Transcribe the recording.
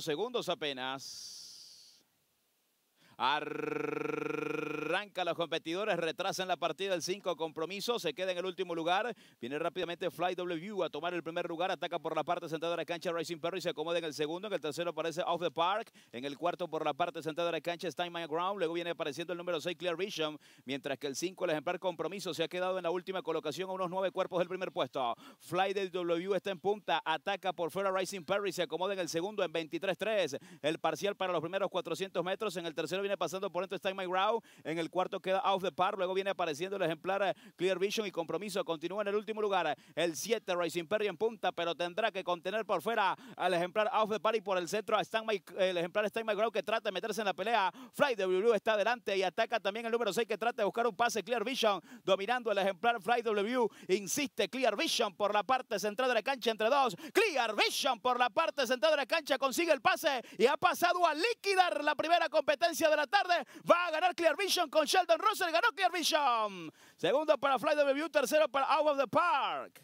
segundos apenas. Arranca los competidores, retrasan la partida el 5 compromiso, se queda en el último lugar. Viene rápidamente Fly W a tomar el primer lugar, ataca por la parte sentada de la cancha Racing Perry, se acomoda en el segundo, en el tercero aparece Off the Park, en el cuarto por la parte sentada de la cancha está Ground, luego viene apareciendo el número 6 Clear Vision, mientras que el 5 el ejemplar compromiso se ha quedado en la última colocación a unos nueve cuerpos del primer puesto. Fly W está en punta, ataca por fuera Racing Perry, se acomoda en el segundo en 23-3, el parcial para los primeros 400 metros, en el tercero viene pasando por dentro está Ground, en el el cuarto queda Off the Par. Luego viene apareciendo el ejemplar eh, Clear Vision y Compromiso. Continúa en el último lugar. Eh, el 7 Racing Perry en punta, pero tendrá que contener por fuera al ejemplar Off the Par y por el centro a el ejemplar Stan McGraw que trata de meterse en la pelea. Fly W está adelante y ataca también el número 6 que trata de buscar un pase Clear Vision. Dominando el ejemplar Fly W. Insiste Clear Vision por la parte central de la cancha entre dos. Clear Vision por la parte central de la cancha consigue el pase y ha pasado a liquidar la primera competencia de la tarde. Va a ganar Clear Vision con Sheldon Russell. Ganó Kirby Segundo para Fly the W. Tercero para Out of the Park.